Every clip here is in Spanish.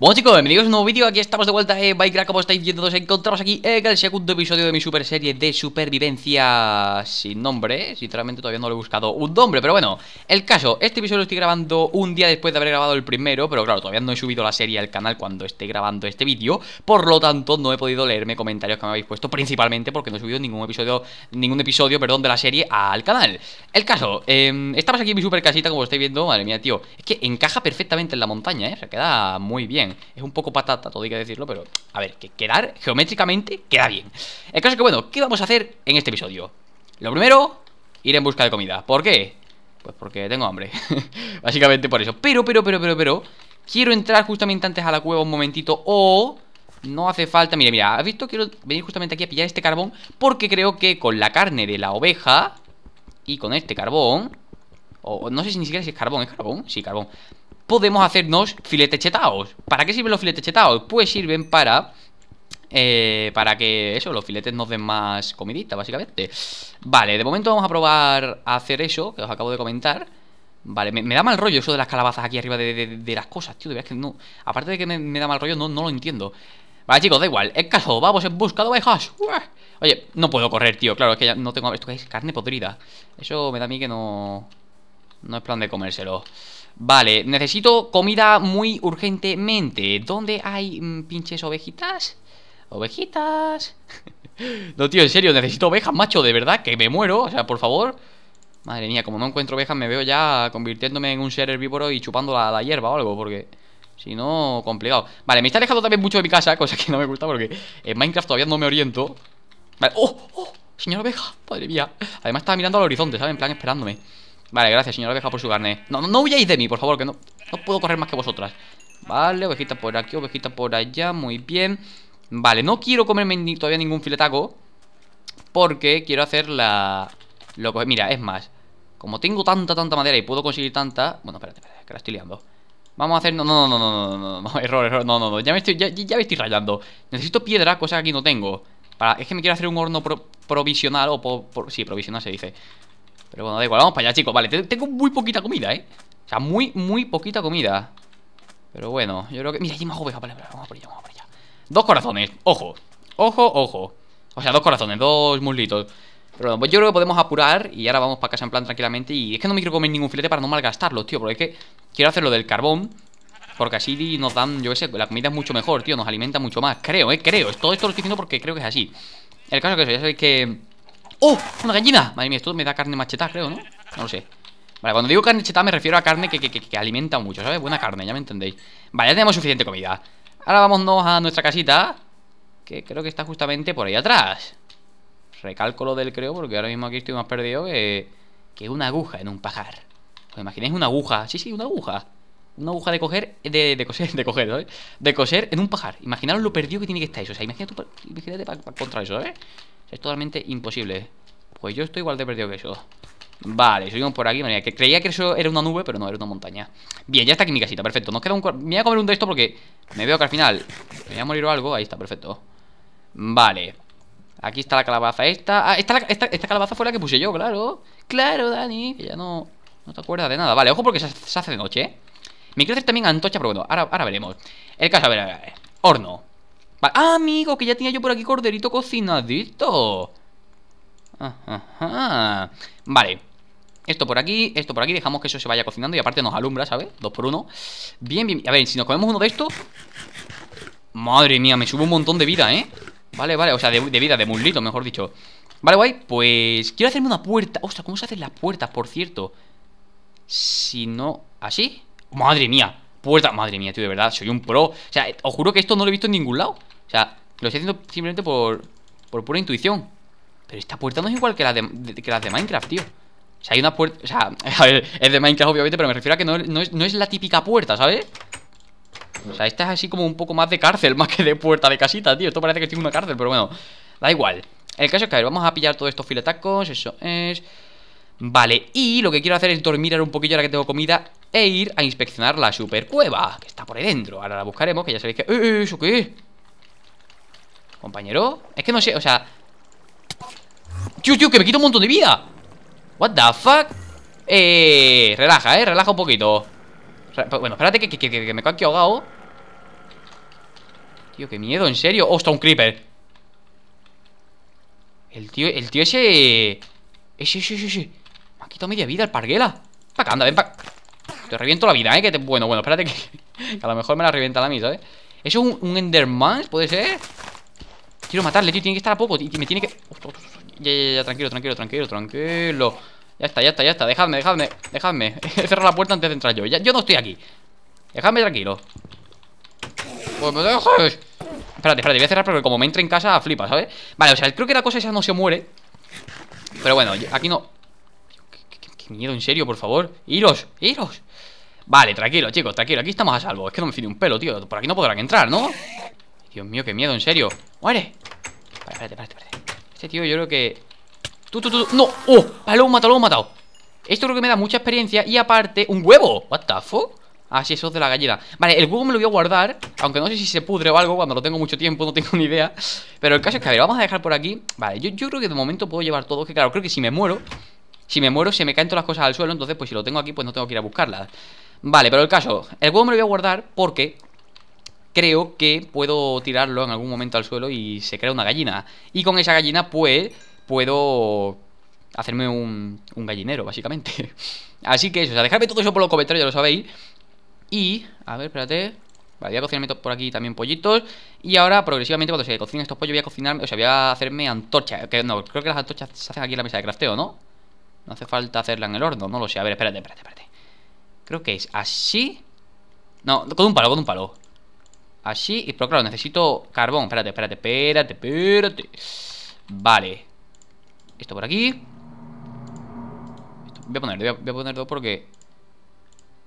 Bueno chicos, bienvenidos a un nuevo vídeo, aquí estamos de vuelta en eh, Minecraft Como estáis viendo, nos encontramos aquí en el segundo episodio de mi super serie de supervivencia Sin nombre, sinceramente todavía no lo he buscado un nombre Pero bueno, el caso, este episodio lo estoy grabando un día después de haber grabado el primero Pero claro, todavía no he subido la serie al canal cuando esté grabando este vídeo Por lo tanto, no he podido leerme comentarios que me habéis puesto Principalmente porque no he subido ningún episodio, ningún episodio perdón, de la serie al canal El caso, em, estamos aquí en mi super casita como estáis viendo Madre mía tío, es que encaja perfectamente en la montaña, eh, se queda muy bien es un poco patata, todo hay que decirlo, pero a ver, que quedar geométricamente queda bien. El caso es que, bueno, ¿qué vamos a hacer en este episodio? Lo primero, ir en busca de comida. ¿Por qué? Pues porque tengo hambre. Básicamente por eso. Pero, pero, pero, pero, pero, quiero entrar justamente antes a la cueva un momentito o... No hace falta, mire, mira, ¿has visto? Quiero venir justamente aquí a pillar este carbón Porque creo que con la carne de la oveja Y con este carbón o no sé si ni siquiera si es carbón, ¿es carbón? Sí, carbón podemos hacernos filetes chetados. ¿Para qué sirven los filetes chetados? Pues sirven para... Eh, para que eso, los filetes nos den más comidita, básicamente. Vale, de momento vamos a probar a hacer eso, que os acabo de comentar. Vale, me, da mal rollo eso de las calabazas aquí arriba de, las cosas, tío. De verdad es que no. Aparte de que me, da mal rollo, no, no, lo entiendo. Vale, chicos, da igual. Es caso, vamos en busca de ovejas. Oye, no puedo correr, tío. Claro, es que ya no tengo. Esto que es carne podrida. Eso me da a mí que no. No es plan de comérselo. Vale, necesito comida muy urgentemente. ¿Dónde hay mm, pinches ovejitas? Ovejitas. no, tío, en serio, necesito ovejas, macho, de verdad, que me muero. O sea, por favor. Madre mía, como no encuentro ovejas, me veo ya convirtiéndome en un ser herbívoro y chupando la, hierba o algo, porque... Si no, complicado. Vale, me está alejando también mucho de mi casa, cosa que no me gusta porque en Minecraft todavía no me oriento. Vale, ¡oh! ¡Oh! señor oveja, madre mía. Además estaba mirando al horizonte, ¿sabes? En plan, esperándome. Vale, gracias, señora oveja, por su carne. No, no, no huyáis de mí, por favor, que no, no puedo correr más que vosotras. Vale, ovejita por aquí, ovejita por allá, muy bien. Vale, no quiero comerme todavía ningún filetaco. Porque quiero hacer la... Lo Mira, es más. Como tengo tanta, tanta madera y puedo conseguir tanta... Bueno, espérate, espérate que la estoy liando. Vamos a hacer... No, no, no, no, no, no, no, error, error, no, no, no. Ya me estoy, ya, me estoy rayando. Necesito piedra, cosa que aquí no tengo. Para... Es que me quiero hacer un horno provisional o... Sí, provisional se dice. Pero bueno, da igual, vamos para allá, chicos Vale, tengo muy poquita comida, ¿eh? O sea, muy, muy poquita comida Pero bueno, yo creo que... Mira, hay más ovejas, vale, vale, vamos por allá, vamos por allá Dos corazones, ojo Ojo, ojo O sea, dos corazones, dos muslitos Pero bueno, pues yo creo que podemos apurar Y ahora vamos para casa en plan tranquilamente Y es que no me quiero comer ningún filete para no malgastarlos tío Porque es que quiero hacer lo del carbón porque así nos dan, yo qué sé, la comida es mucho mejor, tío Nos alimenta mucho más, creo, eh, creo Todo esto lo estoy diciendo porque creo que es así El caso es que eso, ya sabéis que ¡Oh! ¡Una gallina! Madre mía, esto me da carne machetada, creo, ¿no? No lo sé Vale, cuando digo carne machetada me refiero a carne que, que, alimenta mucho, ¿sabes? Buena carne, ya me entendéis Vale, ya tenemos suficiente comida Ahora vámonos a nuestra casita Que creo que está justamente por ahí atrás Recalco lo del creo porque ahora mismo aquí estoy más perdido que, que una aguja en un pajar ¿Os imagináis una aguja? Sí, sí, una aguja una aguja de coger, de, coser, de coger, De coser en un pajar. Imaginaros lo perdido que tiene que estar eso. O sea, imagínate, imagínate para contra eso, ¿eh? es totalmente imposible. Pues yo estoy igual de perdido que eso. Vale, subimos por aquí. que creía que eso era una nube, pero no, era una montaña. Bien, ya está aquí mi casita, perfecto. Nos queda un... Me voy a comer un de esto porque me veo que al final me voy a morir o algo. Ahí está, perfecto. Vale. Aquí está la calabaza esta. Ah, esta, calabaza fue la que puse yo, claro. Claro, Dani. Que ya no, no te acuerdas de nada. Vale, ojo porque se, se hace de noche, ¿eh? Me quiero hacer también antocha pero bueno, ahora, veremos. El caso, a ver, a ver, Horno. Ah, amigo, que ya tenía yo por aquí corderito cocinadito. Ajá. Vale. Esto por aquí, esto por aquí, dejamos que eso se vaya cocinando y aparte nos alumbra, ¿sabes? Dos por uno. Bien, bien. A ver, si nos comemos uno de estos... Madre mía, me subo un montón de vida, ¿eh? Vale, vale, o sea, de, vida, de muslito, mejor dicho. Vale, guay, pues quiero hacerme una puerta. Ostras, ¿cómo se hacen las puertas, por cierto? Si no... ¿Así? Madre mía, puerta. Madre mía, tío, de verdad, soy un pro. O sea, eh, os juro que esto no lo he visto en ningún lado. O sea, lo estoy haciendo simplemente por, por pura intuición. Pero esta puerta no es igual que las de, de Minecraft, tío. O sea, hay una puerta. O sea, a ver, es de Minecraft, obviamente, pero me refiero a que no, es, no es la típica puerta, ¿sabes? O sea, esta es así como un poco más de cárcel, más que de puerta de casita, tío. Esto parece que estoy una cárcel, pero bueno, da igual. El caso es que, a ver, vamos a pillar todos estos filetacos, eso es. Vale, y lo que quiero hacer es dormir un poquillo ahora que tengo comida e ir a inspeccionar la super cueva, que está por ahí dentro. Ahora la buscaremos, que ya sabéis que... ¡Eh, eh eso qué Compañero, es que no sé, o sea... ¡Tío, tío, que me quito un montón de vida! ¿What the fuck? Eh, relaja, eh, relaja un poquito pues, Bueno, espérate que, me que, que me ahogado Tío, qué miedo, en serio ¡Oh, está un creeper! El tío, el tío ese... Ese, ese, ese, ese media vida el parguela. Pa' anda, ven pa'. Te reviento la vida, eh. Que Bueno, bueno, espérate que... a lo mejor me la revienta la mí, ¿sabes? ¿eh? ¿Eso es un, Enderman? ¿Puede ser? Quiero matarle, tío. Tiene que estar a poco. Y me tiene que. Ya, ya, ya, tranquilo, tranquilo, tranquilo, tranquilo. Ya está, ya está, ya está. Dejadme, dejadme, dejadme. He cerrado la puerta antes de entrar yo. yo no estoy aquí. Dejadme tranquilo. Pues me dejes. Espérate, espérate, voy a cerrar porque como me entre en casa flipa, ¿sabes? Vale, o sea, creo que la cosa esa no se muere. Pero bueno, aquí no. Miedo en serio, por favor. Iros, iros. Vale, tranquilo, chicos, tranquilo. Aquí estamos a salvo. Es que no me fío un pelo, tío. Por aquí no podrán entrar, ¿no? Dios mío, qué miedo, en serio. ¡Muere! espérate, espérate, espérate. Este tío, yo creo que. ¡Tú, tú, tú! tú! no ¡Oh! Vale, lo hemos matado, lo hemos matado. Esto creo que me da mucha experiencia y aparte, un huevo. ¿What the fuck? Ah, sí, eso es de la gallina Vale, el huevo me lo voy a guardar Aunque no sé si se pudre o algo Cuando lo tengo mucho tiempo, no tengo ni idea Pero el caso es que, a ver, vamos a dejar por aquí Vale, yo, yo creo que de momento puedo llevar todo Que claro, creo que si me muero si me muero se me caen todas las cosas al suelo, entonces pues si lo tengo aquí pues no tengo que ir a buscarlas. Vale, pero el caso, el huevo me lo voy a guardar porque creo que puedo tirarlo en algún momento al suelo y se crea una gallina. Y con esa gallina pues puedo hacerme un, gallinero, básicamente. Así que eso, o sea, dejadme todo eso por los comentarios, ya lo sabéis. Y, a ver, espérate... Vale, voy a cocinarme por aquí también pollitos. Y ahora, progresivamente, cuando se cocinen estos pollos, voy a cocinarme, o sea, voy a hacerme antorcha Que, no, creo que las antorchas se hacen aquí en la mesa de crafteo, ¿no? No hace falta hacerla en el horno, no lo sé. A ver, espérate, espérate, espérate. Creo que es así. No, con un palo, con un palo. Así, y pero claro, necesito carbón. Espérate, espérate, espérate, espérate. Vale. Esto por aquí. voy a poner, voy a, poner dos porque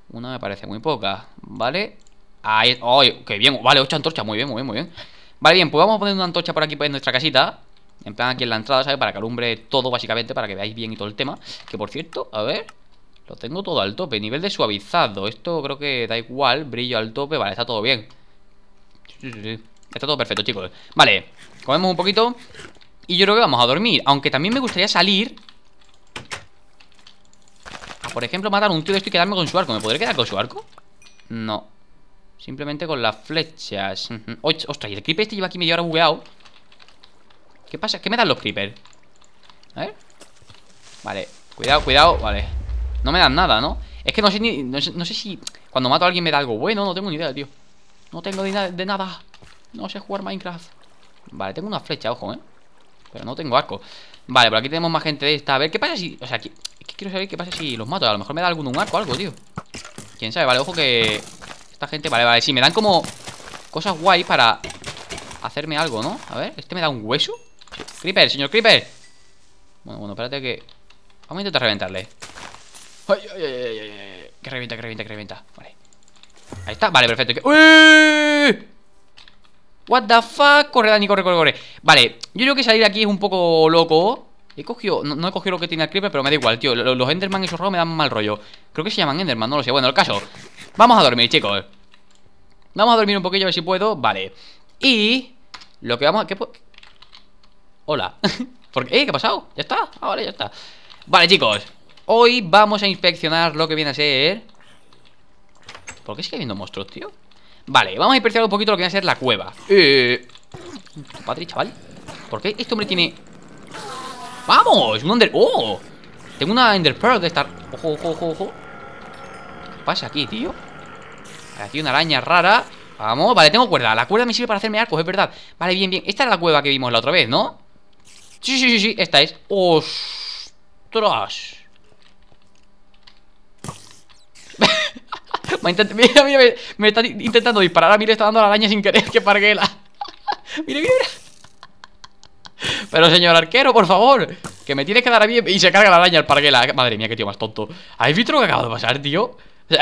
una me parece muy poca, ¿vale? ¡Ay! ¡Qué bien! Vale, ocho antorchas, muy bien, muy bien, muy bien Vale, bien, pues vamos a poner una antorcha por aquí pues, en nuestra casita en plan aquí en la entrada, ¿sabes? Para que alumbre todo básicamente, para que veáis bien y todo el tema Que por cierto, a ver, lo tengo todo al tope Nivel de suavizado, esto creo que da igual Brillo al tope, vale, está todo bien Está todo perfecto, chicos Vale, comemos un poquito Y yo creo que vamos a dormir Aunque también me gustaría salir por ejemplo, matar un tío de esto y quedarme con su arco ¿Me podré quedar con su arco? No Simplemente con las flechas Ostras, y el creep este lleva aquí media hora bugueado ¿Qué pasa? ¿Qué me dan los creepers? A ver Vale, cuidado, cuidado, vale No me dan nada, ¿no? Es que no sé ni, no sé, si cuando mato a alguien me da algo bueno No tengo ni idea, tío No tengo ni de nada No sé jugar Minecraft Vale, tengo una flecha, ojo, ¿eh? Pero no tengo arco Vale, por aquí tenemos más gente de esta A ver, ¿qué pasa si...? O sea, ¿qué... quiero saber qué pasa si los mato A lo mejor me da algún un arco algo, tío Quién sabe, vale, ojo que... Esta gente... Vale, vale, sí, me dan como... Cosas guay para... Hacerme algo, ¿no? A ver, ¿este me da un hueso? Creeper, señor Creeper Bueno, bueno, espérate que... Vamos a intentar reventarle ay, ay, ay, ay, Que revienta, que revienta, que revienta Vale Ahí está, vale, perfecto ¡Uy! What the fuck Corre, Dani, corre, corre, corre Vale, yo creo que salir de aquí es un poco loco He cogido, no, he cogido lo que tiene el creeper, pero me da igual, tío Los, los Enderman y esos rojos me dan mal rollo Creo que se llaman Enderman, no lo sé, bueno, el caso Vamos a dormir, chicos Vamos a dormir un poquillo a ver si puedo, vale Y... Lo que vamos a... ¿Qué, Hola. Porque, eh, ¿qué ha pasado? Ya está. Ah, vale, ya está. Vale, chicos. Hoy vamos a inspeccionar lo que viene a ser... ¿Por qué sigue habiendo monstruos, tío? Vale, vamos a inspeccionar un poquito lo que viene a ser la cueva. Eh... chaval. ¿Por qué este hombre tiene...? ¡Vamos! Un under... ¡Oh! Tengo una Ender Pearl de estar... Ojo, ojo, ojo, ojo. ¿Qué pasa aquí, tío? Aquí una araña rara. Vamos, vale, tengo cuerda. La cuerda me sirve para hacerme arcos, es verdad. Vale, bien, bien. Esta es la cueva que vimos la otra vez, ¿no? Sí, sí, sí, sí, esta es. ¡Ostras! me mira, me, está intentando disparar a mí, le está dando la araña sin querer que parguela. mira, mira, mira. Pero señor arquero, por favor, que me tiene que dar a mí y se carga la araña al parguela. Madre mía, qué tío más tonto. ¿Habéis visto lo que acaba de pasar, tío? O sea,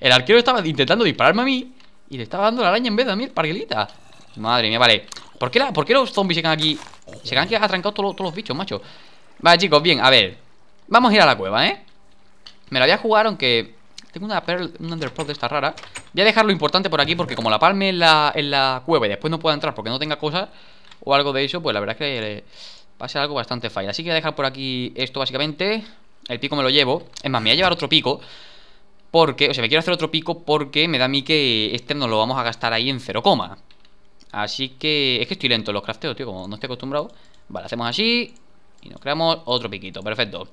el arquero estaba intentando dispararme a mí y le estaba dando la araña en vez de a mí el parguelita. Madre mía, vale. ¿Por qué, ¿Por los zombies se quedan aquí se han atrancado todos, los bichos, macho Vale, chicos, bien, a ver Vamos a ir a la cueva, ¿eh? Me la voy a jugar, aunque tengo una Pearl, un de esta rara Voy a dejar lo importante por aquí porque como la palme en la, cueva y después no pueda entrar porque no tenga cosas O algo de eso, pues la verdad es que eh, va a ser algo bastante fail Así que voy a dejar por aquí esto básicamente El pico me lo llevo Es más, me voy a llevar otro pico Porque, o sea, me quiero hacer otro pico porque me da a mí que este nos lo vamos a gastar ahí en cero coma Así que es que estoy lento en los crafteos, tío, como no estoy acostumbrado. Vale, hacemos así y nos creamos otro piquito, perfecto.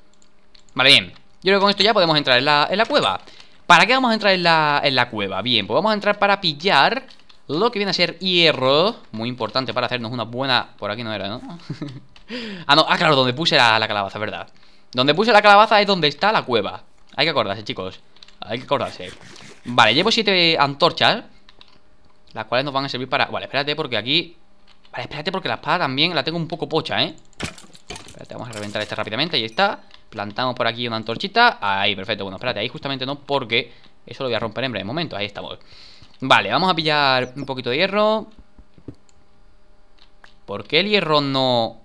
Vale, bien. Yo creo que con esto ya podemos entrar en la, cueva. ¿Para qué vamos a entrar en la, cueva? Bien, pues vamos a entrar para pillar lo que viene a ser hierro. Muy importante para hacernos una buena... Por aquí no era, ¿no? ah, no. Ah, claro, donde puse la calabaza, ¿verdad? Donde puse la calabaza es donde está la cueva. Hay que acordarse, chicos. Hay que acordarse. Vale, llevo siete antorchas. Las cuales nos van a servir para... Vale, espérate porque aquí... Vale, espérate porque la espada también la tengo un poco pocha, ¿eh? Espérate, vamos a reventar esta rápidamente, ahí está Plantamos por aquí una antorchita Ahí, perfecto, bueno, espérate, ahí justamente no porque Eso lo voy a romper en breve momento, ahí estamos Vale, vamos a pillar un poquito de hierro ¿Por qué el hierro no...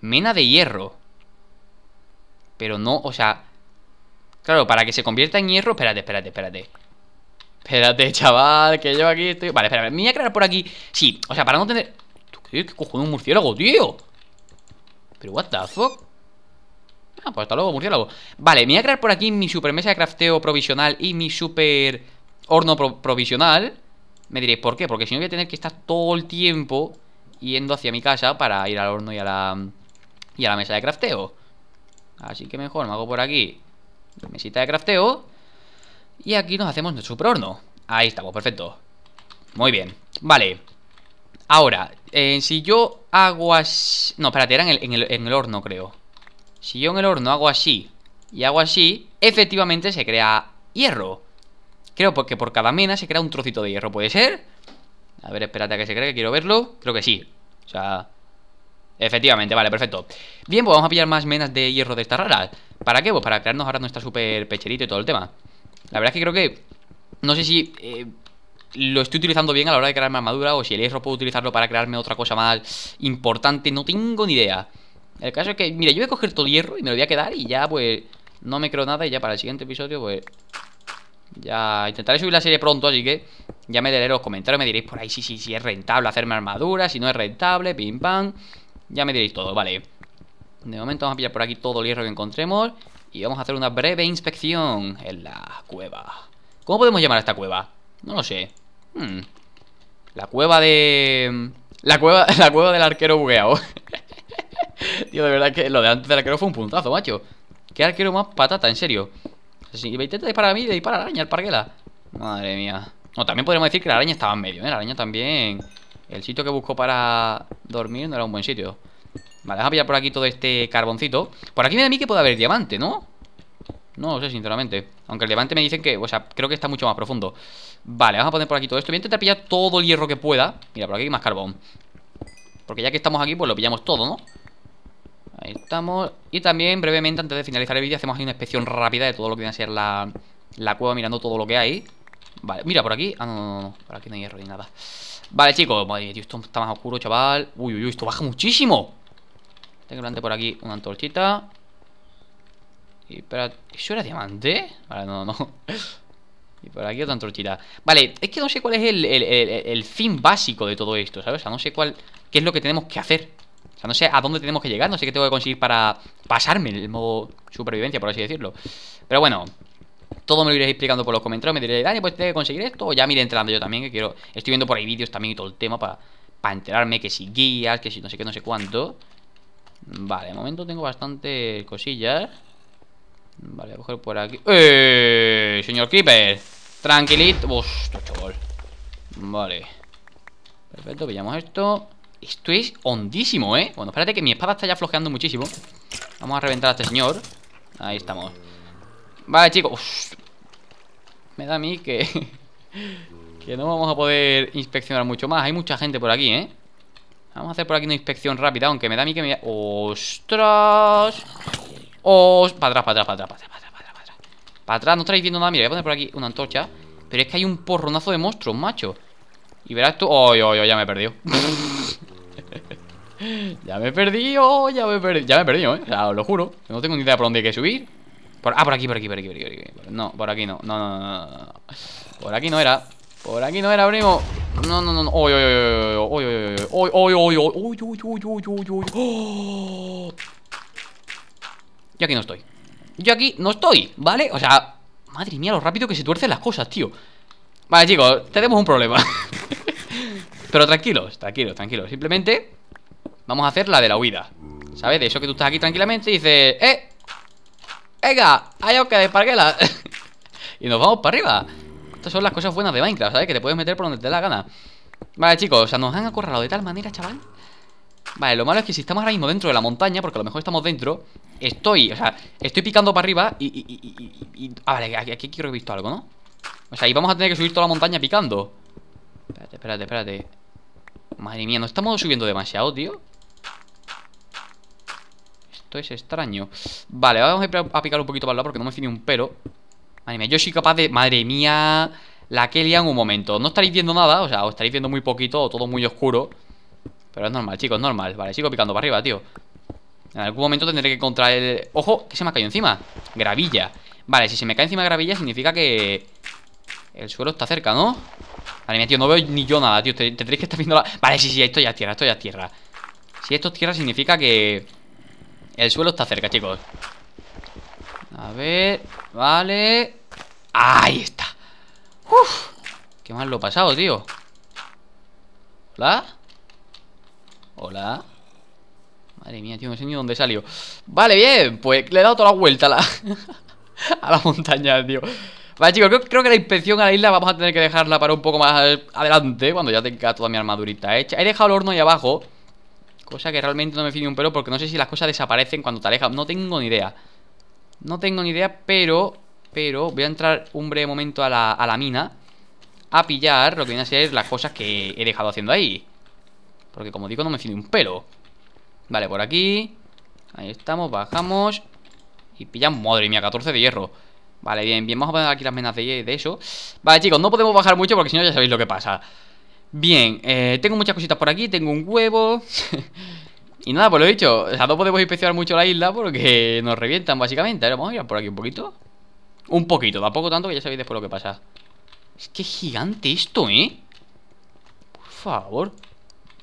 Mena de hierro? Pero no, o sea... Claro, para que se convierta en hierro... Espérate, espérate, espérate Espérate, chaval, que yo aquí estoy. Vale, espera, me voy a crear por aquí. Sí, o sea, para no tener. ¿Qué, cojones un murciélago, tío? Pero, what the fuck? Ah, pues hasta luego, murciélago. Vale, me voy a crear por aquí mi super mesa de crafteo provisional y mi super horno provisional. Me diréis, ¿por qué? Porque si no voy a tener que estar todo el tiempo yendo hacia mi casa para ir al horno y a la, y a la mesa de crafteo. Así que mejor me hago por aquí. Mesita de crafteo. Y aquí nos hacemos nuestro horno. Ahí estamos, perfecto. Muy bien, vale. Ahora, eh, si yo hago así... No, espérate, era en el, horno, creo. Si yo en el horno hago así y hago así, efectivamente se crea hierro. Creo porque por cada mena se crea un trocito de hierro, ¿puede ser? A ver, espérate a que se crea, que quiero verlo. Creo que sí. O sea... Efectivamente, vale, perfecto. Bien, pues vamos a pillar más menas de hierro de esta rara ¿Para qué? Pues para crearnos ahora nuestra super pecherito y todo el tema. La verdad es que creo que... No sé si... Eh, lo estoy utilizando bien a la hora de crearme armadura o si el hierro puedo utilizarlo para crearme otra cosa más importante, no tengo ni idea. El caso es que, mira, yo voy a coger todo el hierro y me lo voy a quedar y ya pues no me creo nada y ya para el siguiente episodio pues ya intentaré subir la serie pronto, así que ya me en los comentarios, me diréis por ahí si, si, si es rentable hacerme armadura, si no es rentable, pim pam. Ya me diréis todo, vale. De momento vamos a pillar por aquí todo el hierro que encontremos. Y vamos a hacer una breve inspección en la cueva. ¿Cómo podemos llamar a esta cueva? No lo sé. Hmm. La cueva de... Mm, la cueva, la cueva del arquero bugueado. Tío, de verdad que lo de antes del arquero fue un puntazo, macho. ¿Qué arquero más patata, en serio? Si me intenta disparar a mí, le dispara a la araña, el parguela. Madre mía. No, también podríamos decir que la araña estaba en medio, ¿eh? La araña también... El sitio que buscó para dormir no era un buen sitio. Vale, vamos a pillar por aquí todo este carboncito. Por aquí me da a mí que puede haber diamante, ¿no? No lo sé, sinceramente. Aunque el diamante me dicen que, o sea, creo que está mucho más profundo. Vale, vamos a poner por aquí todo esto. Voy a intentar pillar todo el hierro que pueda. Mira, por aquí hay más carbón. Porque ya que estamos aquí, pues lo pillamos todo, ¿no? Ahí estamos. Y también, brevemente, antes de finalizar el vídeo, hacemos ahí una inspección rápida de todo lo que viene a ser la, cueva, mirando todo lo que hay. Vale, mira, por aquí... Ah, no, no, no, por aquí no hay hierro ni nada. Vale, chicos, madre esto está más oscuro, chaval. Uy, uy, uy, esto baja muchísimo. Tengo por aquí una antorchita. Y para... ¿Eso era diamante? Ahora no, no. Y por aquí otra antorchita. Vale, es que no sé cuál es el, fin básico de todo esto, ¿sabes? O sea, no sé cuál... ¿Qué es lo que tenemos que hacer? O sea, no sé a dónde tenemos que llegar, no sé qué tengo que conseguir para pasarme el modo supervivencia, por así decirlo. Pero bueno, todo me lo iréis explicando por los comentarios. Me diréis, Dani, pues tengo que conseguir esto. O ya iré entrando yo también, que quiero. Estoy viendo por ahí vídeos también y todo el tema para, para enterarme que si guías, que si no sé qué, no sé cuánto. Vale, de momento tengo bastante cosillas. Vale, voy a coger por aquí. ¡Eh! Señor Creeper. Tranquilito. Hostia, chaval. Vale. Perfecto, pillamos esto. Esto es hondísimo, ¿eh? Bueno, espérate que mi espada está ya flojeando muchísimo. Vamos a reventar a este señor. Ahí estamos. Vale, chicos. Me da a mí que... que no vamos a poder inspeccionar mucho más. Hay mucha gente por aquí, ¿eh? Vamos a hacer por aquí una inspección rápida, aunque me da a mí que me... ¡Ostras! ¡Ostras! Para atrás, para atrás, para atrás, para atrás, para atrás, para atrás. Para atrás, no estáis viendo nada. Mira, voy a poner por aquí una antorcha. Pero es que hay un porronazo de monstruos, macho. Y verás tú... ¡Oy, ay, oy! Ya me he perdido. ya me he perdido, ya me he perdido. Ya me he perdido, ¿eh? O sea, os lo juro. No tengo ni idea por dónde hay que subir. Ah, por aquí, por aquí, por aquí, por aquí, por aquí. No, por aquí No, no, no, no. Por aquí no era. Por aquí no era, abrimos... No, no, no, no. uy, uy, uy... Uy, uy, uy, uy... Uy, uy, uy, uy... Yo aquí no estoy. Yo aquí no estoy, ¿vale? O sea, madre mía, lo rápido que se tuercen las cosas, tío. Vale, chicos, tenemos un problema. Pero tranquilos, tranquilos, tranquilos. Simplemente vamos a hacer la de la huida. ¿Sabes? De eso que tú estás aquí tranquilamente y dices, ¡eh! ¡Venga! ¡Hay que desparguela! y nos vamos para arriba. Estas son las cosas buenas de Minecraft, ¿sabes? Que te puedes meter por donde te dé la gana Vale, chicos, o sea, nos han acorralado de tal manera, chaval Vale, lo malo es que si estamos ahora mismo dentro de la montaña Porque a lo mejor estamos dentro Estoy, o sea, estoy picando para arriba Y... y, ah, vale, aquí, creo que he visto algo, ¿no? O sea, y vamos a tener que subir toda la montaña picando Espérate, espérate, espérate Madre mía, ¿no estamos subiendo demasiado, tío? Esto es extraño Vale, vamos a, picar un poquito para el lado Porque no me tiene un pero Madre mía, yo soy capaz de... Madre mía, la que en un momento No estaréis viendo nada, o sea, os estaréis viendo muy poquito O todo muy oscuro Pero es normal, chicos, normal Vale, sigo picando para arriba, tío En algún momento tendré que encontrar el... ¡Ojo! ¿qué se me ha caído encima? Gravilla Vale, si se me cae encima gravilla significa que... El suelo está cerca, ¿no? Madre tío, no veo ni yo nada, tío Tendréis que estar viendo la... Vale, sí, sí, esto ya es tierra, esto ya es tierra Si esto es tierra significa que... El suelo está cerca, chicos A ver... Vale. Ahí está. Qué mal lo he pasado, tío. ¿Hola? ¿Hola? Madre mía, tío, no sé ni dónde salió. Vale, bien, pues le he dado toda la vuelta a la, a la montaña, tío. Vale, chicos, creo, que la inspección a la isla vamos a tener que dejarla para un poco más adelante, cuando ya tenga toda mi armadurita hecha. He dejado el horno ahí abajo, cosa que realmente no me fío un pelo porque no sé si las cosas desaparecen cuando te alejas. No tengo ni idea. No tengo ni idea, pero Pero voy a entrar un breve momento a la, mina A pillar lo que vienen a ser las cosas que he dejado haciendo ahí Porque como digo, no me fío un pelo Vale, por aquí Ahí estamos, bajamos Y pillamos, madre mía, 14 de hierro Vale, bien, bien, vamos a poner aquí las menas de, eso Vale, chicos, no podemos bajar mucho porque si no ya sabéis lo que pasa Bien, eh, tengo muchas cositas por aquí Tengo un huevo Y nada, pues lo he dicho, o sea, no podemos inspeccionar mucho la isla porque nos revientan básicamente. A vamos a ir por aquí un poquito. Un poquito, tampoco tanto que ya sabéis después lo que pasa. Es que es gigante esto, ¿eh? Por favor.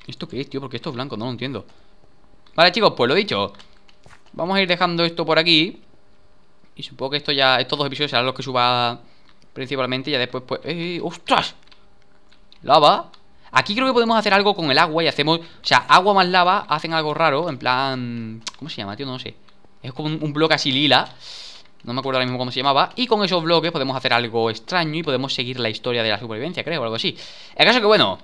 ¿Esto qué es, tío? Porque esto es blanco, no lo entiendo. Vale, chicos, pues lo he dicho. Vamos a ir dejando esto por aquí. Y supongo que esto ya, estos dos episodios serán los que suba principalmente. ya después, pues. ¡Eh! ¡Ostras! Lava. Aquí creo que podemos hacer algo con el agua y hacemos... O sea, agua más lava hacen algo raro, en plan... ¿Cómo se llama, tío? No sé. Es como un, bloque así lila. No me acuerdo ahora mismo cómo se llamaba. Y con esos bloques podemos hacer algo extraño y podemos seguir la historia de la supervivencia, creo, o algo así. El caso que, bueno...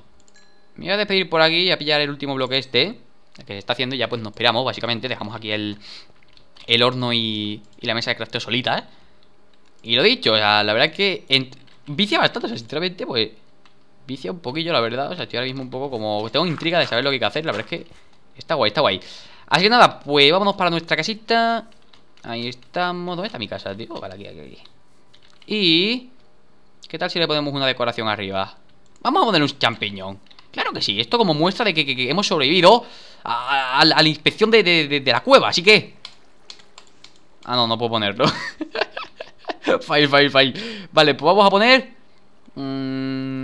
Me voy a despedir por aquí y a pillar el último bloque este. que se está haciendo y ya pues nos esperamos básicamente. Dejamos aquí el, el horno y, y la mesa de crafteo solita ¿eh? Y lo dicho, o sea, la verdad es que... En, vicia bastante, sinceramente, pues vicia un poquillo, la verdad. O sea, estoy ahora mismo un poco como... Tengo intriga de saber lo que hay que hacer, la verdad es que está guay, está guay. Así que nada, pues vámonos para nuestra casita. Ahí estamos. ¿Dónde está mi casa, tío? Vale, aquí, aquí, Y... ¿Qué tal si le ponemos una decoración arriba? Vamos a poner un champiñón. Claro que sí, esto como muestra de que, hemos sobrevivido a, la inspección de, la cueva, así que... Ah, no, no puedo ponerlo. fail, fail, fail. Vale, pues vamos a poner... Mmm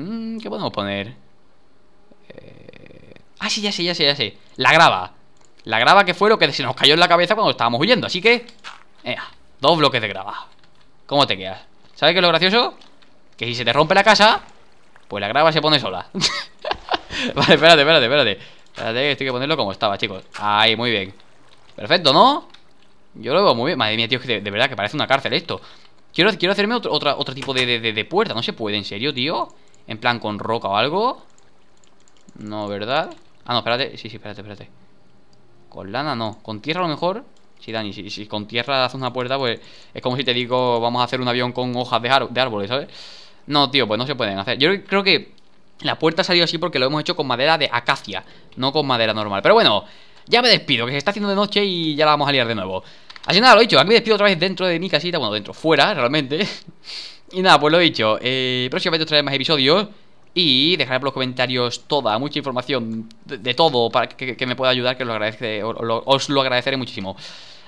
¿Qué podemos poner? Eh... Ah, sí, ya sé, ya sé, ya sé. La grava. La grava que fue lo que se nos cayó en la cabeza cuando estábamos huyendo. Así que... dos bloques de grava. ¿Cómo te quedas? ¿Sabes qué es lo gracioso? Que si se te rompe la casa, pues la grava se pone sola. vale, espérate, espérate, espérate. Espérate, estoy que ponerlo como estaba, chicos. Ahí, muy bien. Perfecto, ¿no? Yo lo veo muy bien. Madre mía, tío, de, verdad que parece una cárcel esto. Quiero, quiero hacerme otro, otro tipo de, puerta. No se puede, en serio, tío. En plan, con roca o algo No, ¿verdad? Ah, no, espérate, sí, sí, espérate, espérate Con lana no, con tierra a lo mejor Sí, Dani, si, si con tierra haces una puerta Pues es como si te digo, vamos a hacer un avión Con hojas de, de árboles, ¿sabes? No, tío, pues no se pueden hacer Yo creo que la puerta ha salido así porque lo hemos hecho con madera de acacia No con madera normal Pero bueno, ya me despido, que se está haciendo de noche y ya la vamos a liar de nuevo Así nada, lo he dicho, aquí me despido otra vez dentro de mi casita Bueno, dentro, fuera, realmente Y nada, pues lo he dicho. Eh, próximamente os traeré más episodios. Y dejaré por los comentarios toda, mucha información de, todo para que, me pueda ayudar, que os lo, agradece, os lo agradeceré muchísimo.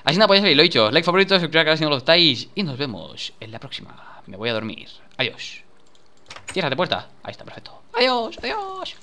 Así nada, pues ya sabéis lo he dicho. Like favorito, suscribiros si no lo estáis. Y nos vemos en la próxima. Me voy a dormir. Adiós. Cierra de puerta. Ahí está, perfecto. Adiós, adiós.